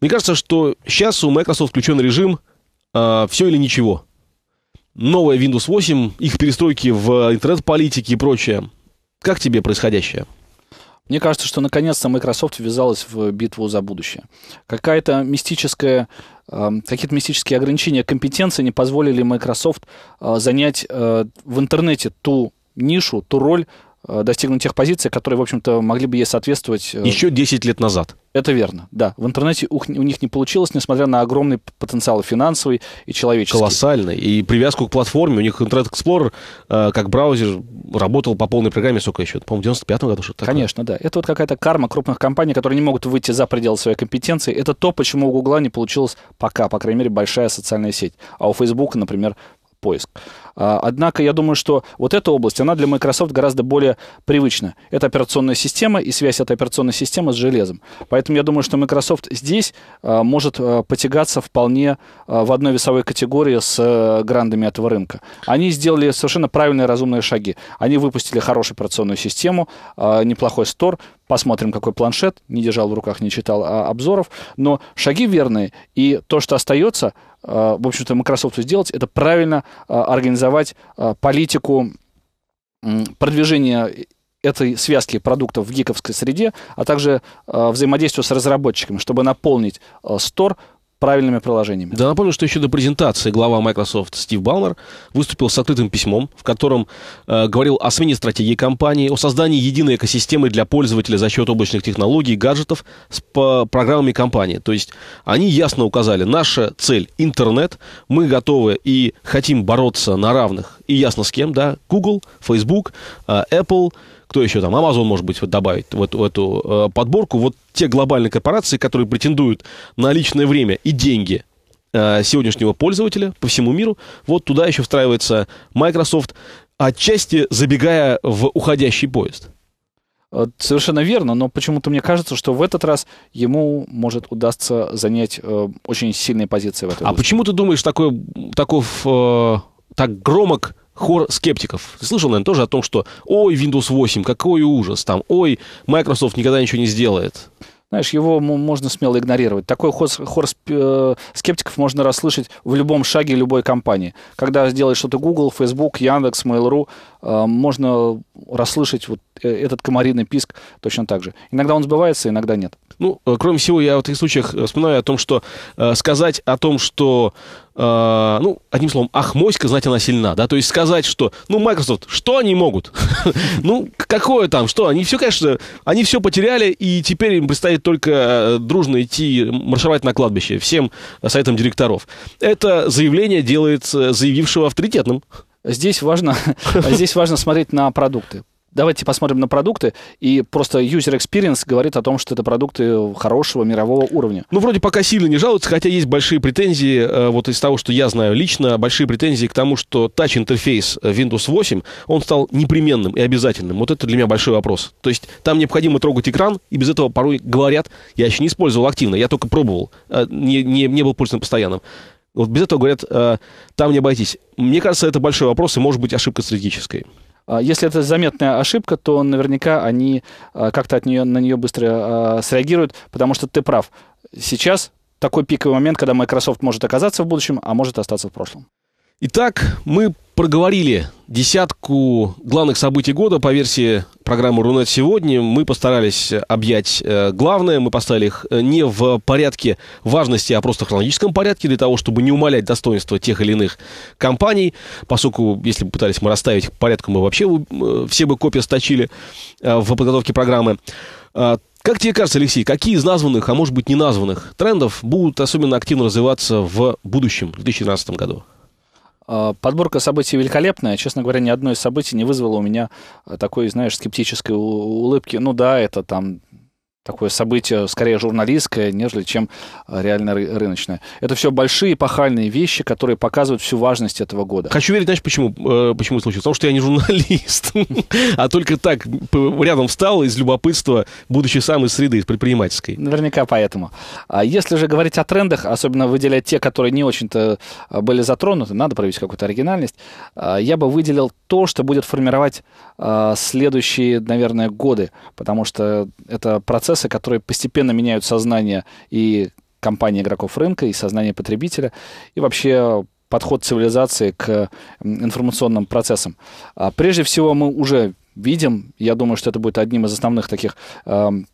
Мне кажется, что сейчас у Microsoft включен режим э, а, «все или ничего». Новая Windows 8, их перестройки в интернет-политике и прочее. Как тебе происходящее? Мне кажется, что наконец-то Microsoft ввязалась в битву за будущее. Какая-то мистическая, эм, какие-то мистические ограничения компетенции не позволили Microsoft э, занять э, в интернете ту нишу, ту роль, Э, достигнуть тех позиций, которые, в общем-то, могли бы ей соответствовать. Э, еще 10 лет назад. Это верно, да. В интернете у, них не получилось, несмотря на огромный потенциал финансовый и человеческий. Колоссальный. И привязку к платформе. У них Internet Explorer э, как браузер работал по полной программе, сколько еще? По-моему, в 95-м году что-то такое. Конечно, да. Это вот какая-то карма крупных компаний, которые не могут выйти за пределы своей компетенции. Это то, почему у Гугла не получилось пока, по крайней мере, большая социальная сеть. А у Facebook, например, поиск. А, однако я думаю, что вот эта область, она для Microsoft гораздо более привычна. Это операционная система и связь этой операционной системы с железом. Поэтому я думаю, что Microsoft здесь а, может а, потягаться вполне в одной весовой категории с э, грандами этого рынка. Они сделали совершенно правильные разумные шаги. Они выпустили хорошую операционную систему, неплохой стор, посмотрим, какой планшет, не держал в руках, не читал а, обзоров, но шаги верные, и то, что остается, э, в общем-то, Microsoft сделать, это правильно э, организовать э, политику продвижения этой связки продуктов в гиковской среде, а также взаимодействие с разработчиками, чтобы наполнить э, стор правильными приложениями. Да, напомню, что еще до презентации глава Microsoft Стив Балмер выступил с открытым письмом, в котором э, говорил о смене стратегии компании, о создании единой экосистемы для пользователя за счет облачных технологий и гаджетов с по, программами компании. То есть они ясно указали, наша цель — интернет, мы готовы и хотим бороться на равных, и ясно с кем, да, Google, Facebook, э, Apple — кто еще там, Amazon, может быть, вот добавить в эту, в эту э, подборку, вот те глобальные корпорации, которые претендуют на личное время и деньги э, сегодняшнего пользователя по всему миру, вот туда еще встраивается Microsoft, отчасти забегая в уходящий поезд. Э, совершенно верно, но почему-то мне кажется, что в этот раз ему может удастся занять э, очень сильные позиции в этой. А почему ты думаешь такой таков э, так громок хор скептиков. слышал, наверное, тоже о том, что «Ой, Windows 8, какой ужас!» там «Ой, Microsoft никогда ничего не сделает!» знаешь, его можно смело игнорировать. Такой хор, хор э, скептиков можно расслышать в любом шаге любой компании. Когда сделаешь что-то Google, Facebook, Яндекс, Mail.ru, э, можно расслышать вот э, этот комариный писк точно так же. Иногда он сбывается, иногда нет. Ну, кроме всего, я в таких случаях вспоминаю о том, что сказать о том, что э, ну, одним словом, ахмоська, знать она сильна, да, то есть сказать, что, ну, Microsoft, что они могут? ну, какое там, что? Они все, конечно, они все потеряли, и теперь им предстоит только э, дружно идти маршировать на кладбище всем советам директоров. Это заявление делает заявившего авторитетным. Здесь важно, здесь важно смотреть на продукты давайте посмотрим на продукты, и просто user experience говорит о том, что это продукты хорошего мирового уровня. Ну, вроде пока сильно не жалуются, хотя есть большие претензии, э, вот из того, что я знаю лично, большие претензии к тому, что тач-интерфейс Windows 8, он стал непременным и обязательным. Вот это для меня большой вопрос. То есть там необходимо трогать экран, и без этого порой говорят, я еще не использовал активно, я только пробовал, э, не, не, не был пользователем постоянным. Вот без этого говорят, э, там не обойтись. Мне кажется, это большой вопрос и может быть ошибка стратегической. А, если это заметная ошибка, то наверняка они а, как-то от нее, на нее быстро а, среагируют, потому что ты прав. Сейчас такой пиковый момент, когда Microsoft может оказаться в будущем, а может остаться в прошлом. Итак, мы проговорили десятку главных событий года по версии программу «Рунет сегодня». Мы постарались объять э, главное. Мы поставили их э, не в порядке важности, а просто в хронологическом порядке, для того, чтобы не умалять достоинства тех или иных компаний. Поскольку, если бы пытались мы расставить их по порядку, мы вообще э, все бы копии сточили в подготовке программы. А, как тебе кажется, Алексей, какие из названных, а может быть не названных трендов будут особенно активно развиваться в будущем, в 2013 году? А, подборка событий великолепная. Честно говоря, ни одно из событий не вызвало у меня а, такой, знаешь, скептической улыбки. Ну да, это там такое событие скорее журналистское, нежели чем а, реально рыночное. Это все большие пахальные вещи, которые показывают всю важность этого года. Хочу верить, знаешь, почему, э, почему случилось? Потому что я не журналист, а только так рядом встал из любопытства, будучи сам из среды, из предпринимательской. Наверняка поэтому. А если же говорить о трендах, особенно выделять те, которые не очень-то а, были затронуты, надо проявить какую-то оригинальность, а, я бы выделил то, что будет формировать следующие, наверное, годы, потому что это процесс процессы, которые постепенно меняют сознание и компании игроков рынка, и сознание потребителя, и вообще подход цивилизации к информационным процессам. А прежде всего, мы уже видим, я думаю, что это будет одним из основных таких эм,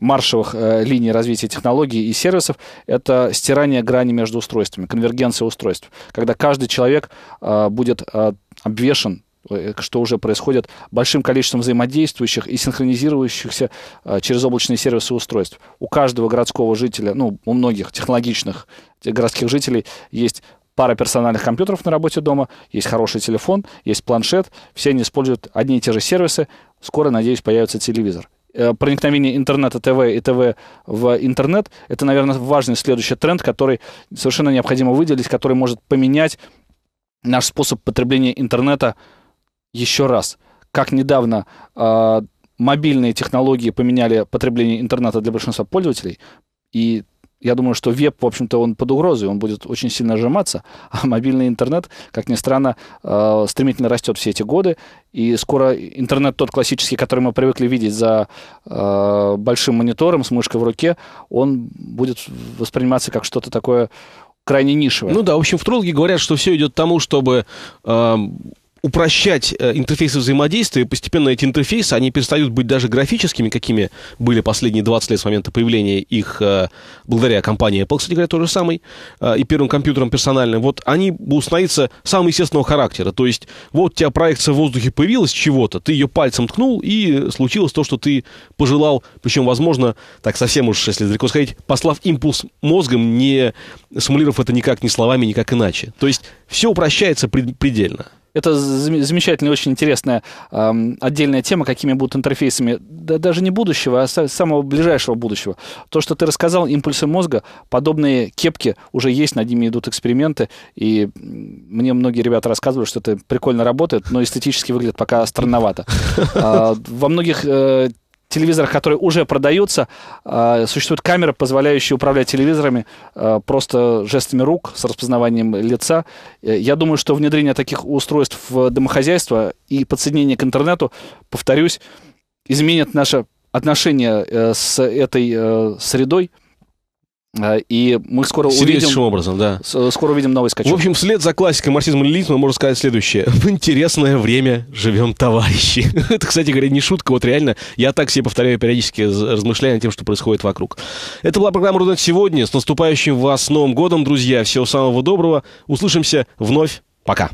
маршевых э, линий развития технологий и сервисов, это стирание грани между устройствами, конвергенция устройств, когда каждый человек э, будет э, обвешен Э, что уже происходит большим количеством взаимодействующих и синхронизирующихся э, через облачные сервисы устройств. У каждого городского жителя, ну, у многих технологичных э, городских жителей есть пара персональных компьютеров на работе дома, есть хороший телефон, есть планшет, все они используют одни и те же сервисы, скоро, надеюсь, появится телевизор. Проникновение интернета ТВ и ТВ в интернет – это, наверное, важный следующий тренд, который совершенно необходимо выделить, который может поменять наш способ потребления интернета – еще раз, как недавно э, мобильные технологии поменяли потребление интернета для большинства пользователей, и я думаю, что веб, в общем-то, он под угрозой, он будет очень сильно сжиматься, а мобильный интернет, как ни странно, э, стремительно растет все эти годы, и скоро интернет тот классический, который мы привыкли видеть за э, большим монитором с мышкой в руке, он будет восприниматься как что-то такое крайне нишевое. Ну да, в общем, в футурологи говорят, что все идет к тому, чтобы э, упрощать э, интерфейсы взаимодействия, и постепенно эти интерфейсы, они перестают быть даже графическими, какими были последние 20 лет с момента появления их, э, благодаря компании Apple, кстати говоря, тоже самый э, и первым компьютером персональным, вот они будут становиться самого естественного характера. То есть, вот у тебя проекция в воздухе появилась чего-то, ты ее пальцем ткнул, и случилось то, что ты пожелал, причем, возможно, так совсем уж, если далеко сходить, послав импульс мозгом, не симулировав это никак ни словами, никак иначе. То есть, все упрощается предельно. Это замечательная, очень интересная э, отдельная тема, какими будут интерфейсами да, даже не будущего, а самого ближайшего будущего. То, что ты рассказал, импульсы мозга, подобные кепки уже есть, над ними идут эксперименты, и мне многие ребята рассказывали, что это прикольно работает, но эстетически выглядит пока странновато. А, во многих э, телевизорах, которые уже продаются, а, существует камера, позволяющая управлять телевизорами а, просто жестами рук с распознаванием лица. Э, я думаю, что внедрение таких устройств в домохозяйство и подсоединение к интернету, повторюсь, изменит наше отношение э, с этой э, средой, Э, и мы скоро Серьезнейшим увидим... образом, да. Скоро увидим новый скачок. В общем, вслед за классикой марксизма ленинизма можно сказать следующее. В интересное время живем, товарищи. Это, кстати говоря, не шутка. Вот реально, я так себе повторяю периодически, размышляя над тем, что происходит вокруг. Это была программа «Рудет сегодня». С наступающим вас Новым годом, друзья. Всего самого доброго. Услышимся вновь. Пока.